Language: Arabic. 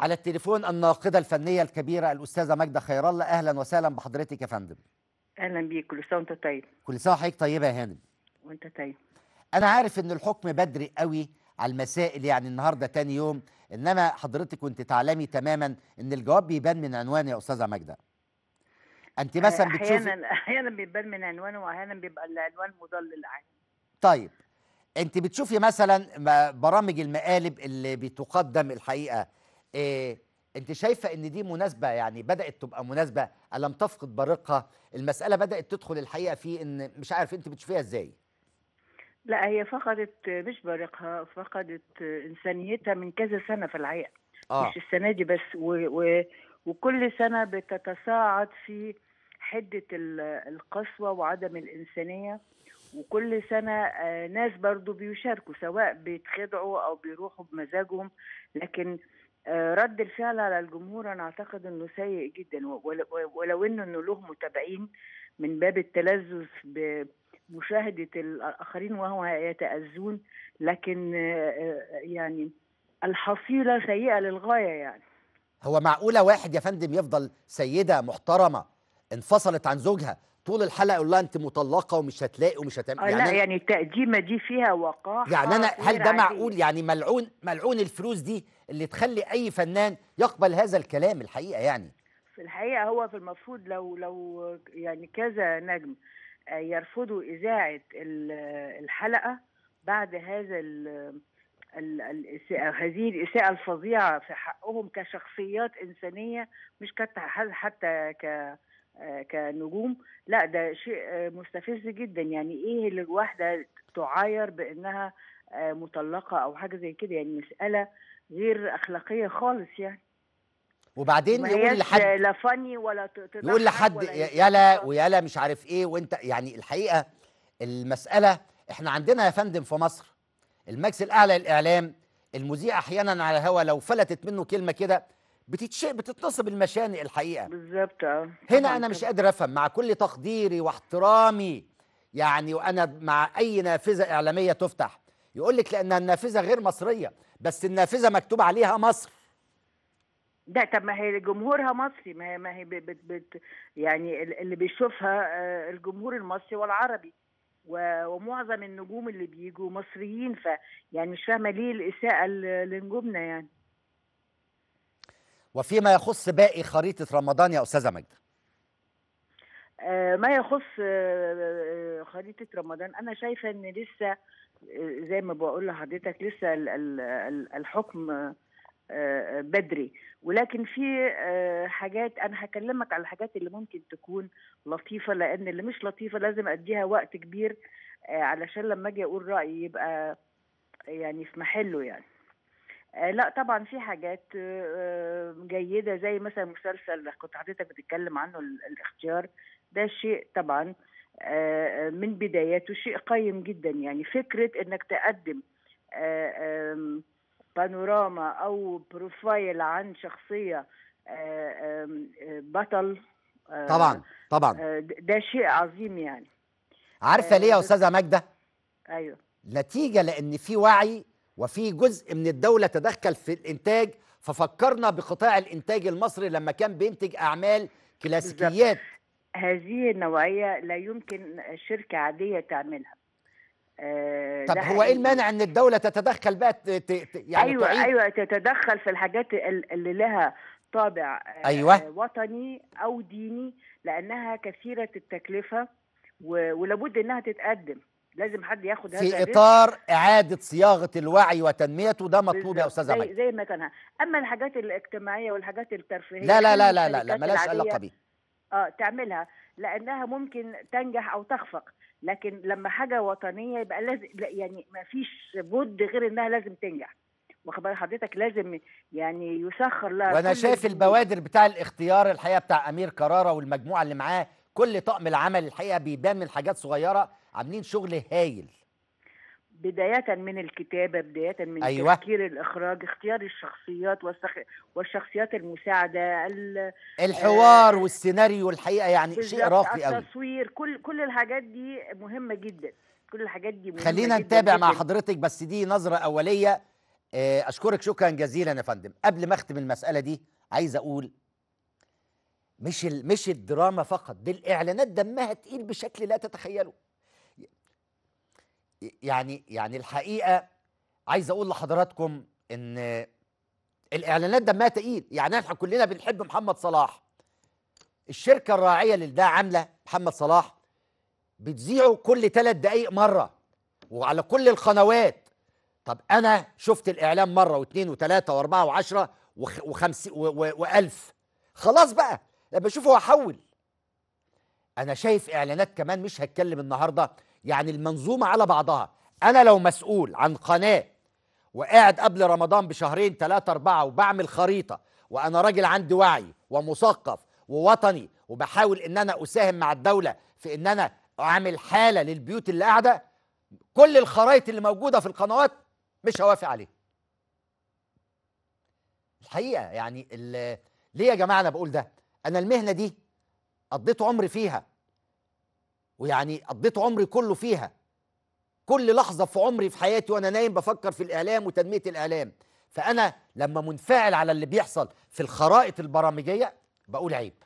على التليفون الناقدة الفنية الكبيرة الأستاذة ماجدة خير الله أهلا وسهلا بحضرتك يا فندم أهلا بيك كل سنة وأنت طيب كل سنة وحضرتك طيبة يا هانم وأنت طيب أنا عارف إن الحكم بدري قوي على المسائل يعني النهاردة تاني يوم إنما حضرتك كنت تعلمي تماما إن الجواب بيبان من عنوان يا أستاذة ماجدة أنت آه، مثلا بتشوفي أحيانا أحيانا بيبان من عنوانه وأحيانا بيبقى العنوان مضلل عادي طيب انت بتشوفي مثلا برامج المقالب اللي بتقدم الحقيقه إيه انت شايفه ان دي مناسبه يعني بدات تبقى مناسبه الم تفقد بريقها المساله بدات تدخل الحقيقه في ان مش عارف انت بتشوفيها ازاي لا هي فقدت مش بريقها فقدت انسانيتها من كذا سنه في الحقيقه آه. مش السنه دي بس و و وكل سنه بتتصاعد في حده القسوه وعدم الانسانيه وكل سنة آه، ناس برضو بيشاركوا سواء بيتخدعوا أو بيروحوا بمزاجهم لكن آه، رد الفعل على الجمهور انا اعتقد انه سيء جدا ولو انه له متابعين من باب التلذذ بمشاهده الاخرين وهو يتاذون لكن آه، آه، يعني الحصيله سيئه للغايه يعني هو معقوله واحد يا فندم يفضل سيده محترمه انفصلت عن زوجها طول الحلقه يقول لها انت مطلقه ومش هتلاقي ومش هتعمل آه، يعني لا يعني التقديمه دي فيها وقاحه يعني انا هل ده معقول يعني ملعون ملعون الفلوس دي اللي تخلي اي فنان يقبل هذا الكلام الحقيقه يعني في الحقيقه هو في المفروض لو لو يعني كذا نجم آه، يرفضوا اذاعه الحلقه بعد هذا الإساءة هذه الإساءة الفظيعة في حقهم كشخصيات إنسانية مش حتى حتى ك كنجوم لا ده شيء آه، مستفز جدا يعني ايه اللي الواحده تعاير بانها آه، مطلقه او حاجه زي كده يعني مساله غير اخلاقيه خالص يعني وبعدين يقول لحد لا فني ولا يقول لحد يلا ويلا مش عارف ايه وانت يعني الحقيقه المساله احنا عندنا يا فندم في مصر المجلس الاعلى للاعلام المذيع احيانا على الهوا لو فلتت منه كلمه كده بتتش... بتتنصب المشانق الحقيقه بالظبط اه هنا انا مش قادر افهم مع كل تقديري واحترامي يعني وانا مع اي نافذه اعلاميه تفتح يقول لك لانها النافذه غير مصريه بس النافذه مكتوب عليها مصر ده طب ما هي جمهورها مصري ما هي ما هي بت بت يعني اللي بيشوفها آه، الجمهور المصري والعربي ومعظم النجوم اللي بيجوا مصريين فيعني مش فاهمه ليه الاساءه لنجومنا يعني وفيما يخص باقي خريطه رمضان يا استاذه ماجده آه، ما يخص آه، آه، خريطه رمضان انا شايفه ان لسه زي ما بقول لحضرتك لسه الحكم بدري ولكن في حاجات انا هكلمك على الحاجات اللي ممكن تكون لطيفه لان اللي مش لطيفه لازم اديها وقت كبير علشان لما اجي اقول رايي يبقى يعني في محله يعني آه، لا طبعا في حاجات آه، آه، جيدة زي مثلا مسلسل اللي كنت حضرتك بتتكلم عنه الاختيار ده شيء طبعا من بداياته شيء قيم جدا يعني فكرة انك تقدم بانوراما او بروفايل عن شخصية بطل طبعا طبعا ده شيء عظيم يعني عارفة ليه يا أستاذة ماجدة؟ أيوه نتيجة لأن في وعي وفي جزء من الدولة تدخل في الإنتاج ففكرنا بقطاع الإنتاج المصري لما كان بينتج أعمال كلاسيكيات هذه النوعية لا يمكن شركة عادية تعملها آه، طب هو ايه المانع ان الدوله تتدخل بقى ت... ت... يعني ايوه تعيد؟ ايوه تتدخل في الحاجات اللي لها طابع آه، أيوة. وطني او ديني لانها كثيره التكلفه و... ولابد انها تتقدم لازم حد ياخد هذا في اطار اعاده صياغه الوعي وتنميته ده مطلوب يا استاذ زي, زي ما كان اما الحاجات الاجتماعيه والحاجات الترفيهيه لا لا لا لا لا, لا مالهاش علاقه بيه اه تعملها لانها ممكن تنجح او تخفق لكن لما حاجه وطنيه يبقى لازم لا يعني ما فيش بد غير انها لازم تنجح واخد حضرتك لازم يعني يسخر لها وانا شايف البوادر بتاع الاختيار الحقيقه بتاع امير كراره والمجموعه اللي معاه كل طقم العمل الحقيقه بيبان من حاجات صغيره عاملين شغل هايل بداية من الكتابة بداية من أيوة. تفكير الإخراج اختيار الشخصيات والسخ... والشخصيات المساعدة ال... الحوار آه والسيناريو الحقيقة يعني شيء راقي قوي التصوير كل كل الحاجات دي مهمة جدا كل الحاجات دي مهمة خلينا جداً نتابع جداً. مع حضرتك بس دي نظرة أولية آه، أشكرك شكرا جزيلا يا فندم قبل ما أختم المسألة دي عايز أقول مش مش الدراما فقط دي الإعلانات دمها تقيل بشكل لا تتخيله يعني يعني الحقيقه عايز اقول لحضراتكم ان الاعلانات دمها تقيل يعني احنا كلنا بنحب محمد صلاح الشركه الراعيه ده عامله محمد صلاح بتذيعه كل ثلاث دقايق مره وعلى كل القنوات طب انا شفت الاعلان مره واثنين وثلاثه واربعه وعشره وخمس والف خلاص بقى لما اشوفه احول انا شايف اعلانات كمان مش هتكلم النهارده يعني المنظومه على بعضها انا لو مسؤول عن قناه وقاعد قبل رمضان بشهرين ثلاثة أربعة وبعمل خريطة وأنا راجل عندي وعي ومثقف ووطني وبحاول إن أنا أساهم مع الدولة في إن أنا أعمل حالة للبيوت اللي قاعدة كل الخرائط اللي موجودة في القنوات مش هوافق عليها الحقيقة يعني ليه يا جماعة أنا بقول ده أنا المهنة دي قضيت عمري فيها ويعني قضيت عمري كله فيها كل لحظة في عمري في حياتي وأنا نايم بفكر في الإعلام وتنمية الإعلام فأنا لما منفعل على اللي بيحصل في الخرائط البرامجية بقول عيب